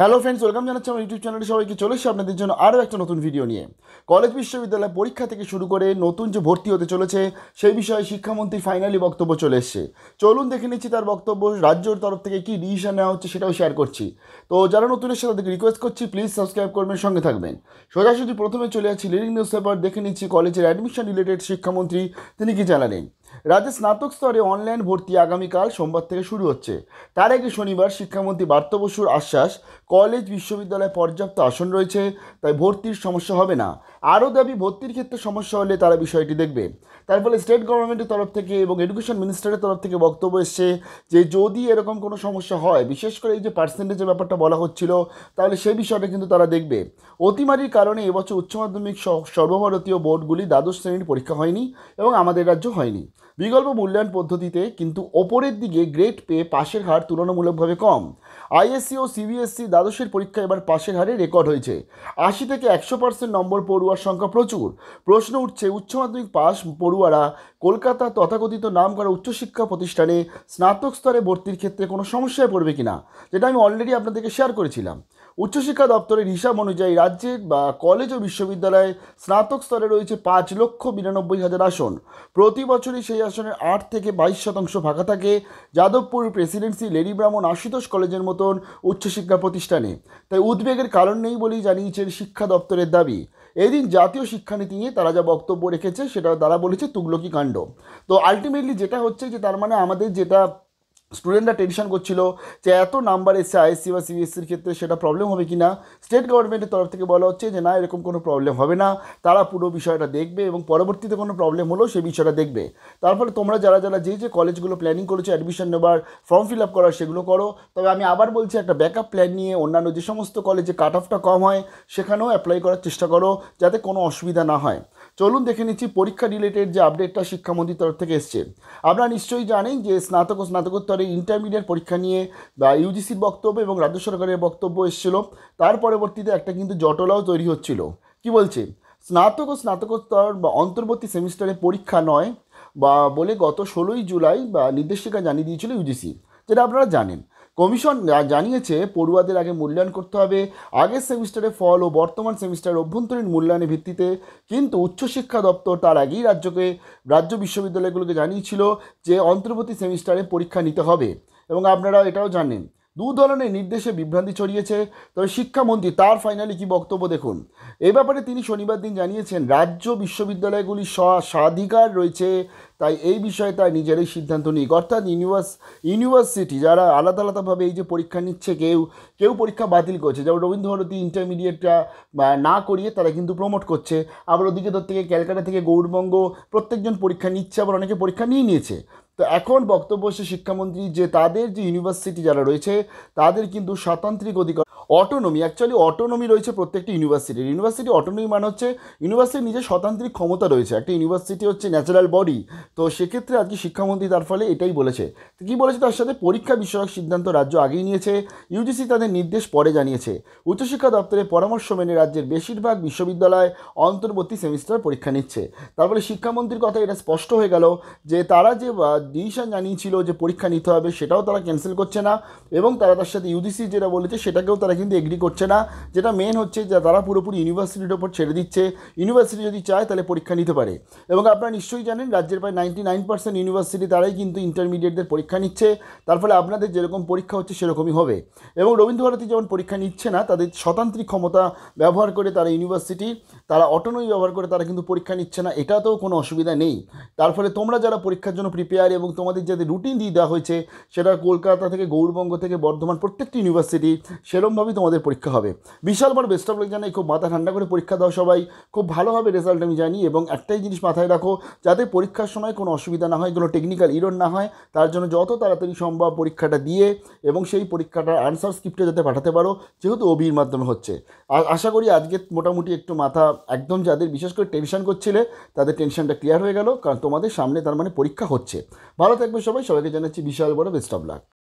hello friends welcome জানাচ্ছি আমার YouTube চ্যানেলে সবাইকে চলে এসে আপনাদের জন্য আরও একটা নতুন ভিডিও নিয়ে কলেজ বিশ্ববিদ্যালয় পরীক্ষা থেকে শুরু করে নতুন যে ভর্তি হতে চলেছে সেই বিষয়ে শিক্ষামন্ত্রী ফাইনালি বক্তব্য চলে এসছে চলুন দেখে নিচ্ছি তার বক্তব্য রাজ্যর তরফ থেকে কী ডিসিশন নেওয়া হচ্ছে সেটাও শেয়ার করছি তো যারা নতুন এসে তাদেরকে রিকোয়েস্ট করছি প্লিজ সাবস্ক্রাইব করবেন সঙ্গে থাকবেন সোজাসুজি প্রথমে চলে যাচ্ছি লিডিং নিউজ পেপার দেখে নিচ্ছি কলেজের অ্যাডমিশন রিলেটেড শিক্ষামন্ত্রী তিনি কী জানালেন রাজ্যে স্নাতক স্তরে অনলাইন ভর্তি আগামীকাল সোমবার থেকে শুরু হচ্ছে তার আগে শনিবার শিক্ষামন্ত্রী বার্ত বসুর আশ্বাস কলেজ বিশ্ববিদ্যালয়ে পর্যাপ্ত আসন রয়েছে তাই ভর্তির সমস্যা হবে না আরও দাবি ভর্তির ক্ষেত্রে সমস্যা হলে তারা বিষয়টি দেখবে তার ফলে স্টেট গভর্নমেন্টের তরফ থেকে এবং এডুকেশন মিনিস্টারের তরফ থেকে বক্তব্য এসছে যে যদি এরকম কোনো সমস্যা হয় বিশেষ করে এই যে পার্সেন্টেজের ব্যাপারটা বলা হচ্ছিল তাহলে সেই বিষয়টা কিন্তু তারা দেখবে অতিমারির কারণে এবছর উচ্চ মাধ্যমিক সর্বভারতীয় বোর্ডগুলি দ্বাদশ শ্রেণীর পরীক্ষা হয়নি এবং আমাদের রাজ্য হয়নি বিকল্প মূল্যায়ন পদ্ধতিতে কিন্তু ওপরের দিকে গ্রেড পেয়ে পাশের হার তুলনামূলকভাবে কম আইএসসি ও সিবিএসসি e দ্বাদশের পরীক্ষা এবার পাশের হারে রেকর্ড হয়েছে আশি থেকে একশো পার্সেন্ট নম্বর পড়ুয়ার সংখ্যা প্রচুর প্রশ্ন উঠছে উচ্চ মাধ্যমিক পাশ পড়ুয়ারা কলকাতা তথাকথিত নাম করা উচ্চশিক্ষা প্রতিষ্ঠানে স্নাতক স্তরে ভর্তির ক্ষেত্রে কোনো সমস্যায় পড়বে কিনা যেটা আমি অলরেডি আপনাদেরকে শেয়ার করেছিলাম উচ্চশিক্ষা দপ্তরের হিসাব অনুযায়ী রাজ্যের বা কলেজ ও বিশ্ববিদ্যালয়ে স্নাতক স্তরে রয়েছে পাঁচ লক্ষ বিরানব্বই হাজার আসন প্রতি বছরই সেই আসনের আট থেকে বাইশ শতাংশ ফাঁকা থাকে যাদবপুর প্রেসিডেন্সি লেডি ব্রাহ্মণ আশুতোষ কলেজের মতন উচ্চশিক্ষা প্রতিষ্ঠানে তাই উদ্বেগের কারণ নেই বলেই জানিয়েছেন শিক্ষা দপ্তরের দাবি এদিন জাতীয় শিক্ষানীতি নিয়ে তারা যা বক্তব্য রেখেছে সেটা তারা বলেছে তুগলকি কাণ্ড তো আলটিমেটলি যেটা হচ্ছে যে তার মানে আমাদের যেটা স্টুডেন্টরা টেনশন করছিল যে এত নাম্বার এসে আইএসসি বা সিবিএসসির ক্ষেত্রে সেটা প্রবলেম হবে কি না স্টেট গভর্নমেন্টের তরফ থেকে বলা হচ্ছে যে না এরকম কোনো প্রবলেম হবে না তারা পুরো বিষয়টা দেখবে এবং পরবর্তীতে কোনো প্রবলেম হলেও সেই বিষয়টা দেখবে তারপরে তোমরা যারা যারা যে যে কলেজগুলো প্ল্যানিং করেছো অ্যাডমিশন নেবার ফর্ম ফিল আপ করার সেগুলো করো তবে আমি আবার বলছি একটা ব্যাকআপ প্ল্যান নিয়ে অন্যান্য যে সমস্ত কলেজে কাট অফটা কম হয় সেখানেও অ্যাপ্লাই করার চেষ্টা করো যাতে কোনো অসুবিধা না হয় চলুন দেখে নিচ্ছি পরীক্ষা রিলেটেড যে আপডেটটা শিক্ষামন্ত্রীর তরফ থেকে এসছে আপনারা নিশ্চয়ই জানেন যে স্নাতক ও স্নাতকোত্তরে ইন্টারমিডিয়েট পরীক্ষা নিয়ে বা ইউজিসির বক্তব্য এবং রাজ্য সরকারের বক্তব্য এসেছিল তার পরবর্তীতে একটা কিন্তু জটলাও তৈরি হচ্ছিল কি বলছে স্নাতক ও স্নাতকোত্তর বা অন্তর্বর্তী সেমিস্টারে পরীক্ষা নয় বা বলে গত ষোলোই জুলাই বা নির্দেশিকা জানিয়ে দিয়েছিল ইউজিসি যেটা আপনারা জানেন কমিশন জানিয়েছে পড়ুয়াদের আগে মূল্যায়ন করতে হবে আগের সেমিস্টারে ফল ও বর্তমান সেমিস্টারের অভ্যন্তরীণ মূল্যায়নের ভিত্তিতে কিন্তু উচ্চশিক্ষা দপ্তর তার আগেই রাজ্যকে রাজ্য বিশ্ববিদ্যালয়গুলোকে জানিয়েছিল যে অন্তর্বর্তী সেমিস্টারে পরীক্ষা নিতে হবে এবং আপনারা এটাও জানেন দু ধরনের নির্দেশে বিভ্রান্তি ছড়িয়েছে তবে শিক্ষামন্ত্রী তার ফাইনালি কি বক্তব্য দেখুন এ ব্যাপারে তিনি শনিবার দিন জানিয়েছেন রাজ্য বিশ্ববিদ্যালয়গুলির স্বাধিকার রয়েছে তাই এই বিষয়ে তাই নিজেরই সিদ্ধান্ত নিক অর্থাৎ ইউনিভার্স ইউনিভার্সিটি যারা আলাদা আলাদাভাবে এই যে পরীক্ষা নিচ্ছে কেউ কেউ পরীক্ষা বাতিল করছে যেমন রবীন্দ্রভারতী ইন্টারমিডিয়েটটা না করিয়ে তারা কিন্তু প্রমোট করছে আবার ওদিকে তোর থেকে ক্যালকাটা থেকে গৌরবঙ্গ প্রত্যেকজন পরীক্ষা নিচ্ছে আবার অনেকে পরীক্ষা নিয়ে নিয়েছে তো এখন বক্তব্য শিক্ষামন্ত্রী যে তাদের যে ইউনিভার্সিটি যারা রয়েছে তাদের কিন্তু স্বতান্ত্রিক অধিকার অটোনমি অ্যাকচুয়ালি অটোনমি রয়েছে প্রত্যেকটি ইউনিভার্সিটির ইউনিভার্সিটি অটোনমি মানে হচ্ছে ইউনিভার্সিটির নিজের স্বতান্ত্রিক ক্ষমতা রয়েছে একটা ইউনিভার্সিটি হচ্ছে ন্যাচারাল বডি তো সেক্ষেত্রে আজকে শিক্ষামন্ত্রী তার ফলে এটাই বলেছে কী বলেছে তার সাথে পরীক্ষা বিষয়ক সিদ্ধান্ত রাজ্য আগেই নিয়েছে ইউজিসি তাদের নির্দেশ পরে জানিয়েছে উচ্চশিক্ষা দপ্তরের পরামর্শ মেনে রাজ্যের বেশিরভাগ বিশ্ববিদ্যালয় অন্তর্বর্তী সেমিস্টার পরীক্ষা নিচ্ছে তারপরে শিক্ষামন্ত্রীর কথা এটা স্পষ্ট হয়ে গেল যে তারা যে ডিসিশন জানিয়েছিল যে পরীক্ষা নিতে হবে সেটাও তারা ক্যান্সেল করছে না এবং তারা তার সাথে ইউজিসি যেটা বলেছে সেটাকেও তারা কিন্তু এগ্রি করছে না যেটা মেন হচ্ছে যে তারা পুরোপুরি ইউনিভার্সিটির ওপর ছেড়ে দিচ্ছে ইউনিভার্সিটি যদি চায় তাহলে পরীক্ষা নিতে পারে এবং আপনারা নিশ্চয়ই জানেন রাজ্যের প্রায় নাইনটি নাইন পার্সেন্ট ইউনিভার্সিটি তারাই কিন্তু ইন্টারমিডিয়েটদের পরীক্ষা নিচ্ছে তার ফলে আপনাদের যেরকম পরীক্ষা হচ্ছে সেরকমই হবে এবং রবীন্দ্রভারতী যেমন পরীক্ষা নিচ্ছে না তাদের স্বতান্ত্রিক ক্ষমতা ব্যবহার করে তারা ইউনিভার্সিটি তারা অটোনমি ব্যবহার করে তারা কিন্তু পরীক্ষা নিচ্ছে না এটাতেও কোনো অসুবিধা নেই তার ফলে তোমরা যারা পরীক্ষার জন্য প্রিপেয়ার এবং তোমাদের যাদের রুটিন দিয়ে দেওয়া হয়েছে সেটা কলকাতা থেকে গৌরবঙ্গ থেকে বর্ধমান প্রত্যেকটি ইউনিভার্সিটি সেরমভাবে ভালোভাবেই তোমাদের পরীক্ষা হবে বিশাল বড় বেস্ট অফ লাইক জানাই খুব মাথা ঠান্ডা করে পরীক্ষা দাও সবাই খুব ভালোভাবে রেজাল্ট আমি জানি এবং একটাই জিনিস মাথায় রাখো যাতে পরীক্ষার সময় কোনো অসুবিধা না হয় কোনো টেকনিক্যাল ইরোর না হয় তার জন্য যত তাড়াতাড়ি সম্ভব পরীক্ষাটা দিয়ে এবং সেই পরীক্ষাটার আনসার স্ক্রিপ্টে যাতে পাঠাতে পারো যেহেতু ওবির মাধ্যমে হচ্ছে আর আশা করি আজকে মোটামুটি একটু মাথা একদম যাদের বিশেষ করে টেনশন করছিলে তাদের টেনশনটা ক্লিয়ার হয়ে গেল কারণ তোমাদের সামনে তার মানে পরীক্ষা হচ্ছে ভালো থাকবে সবাই সবাইকে জানাচ্ছি বিশাল বড় বেস্ট অফ লাক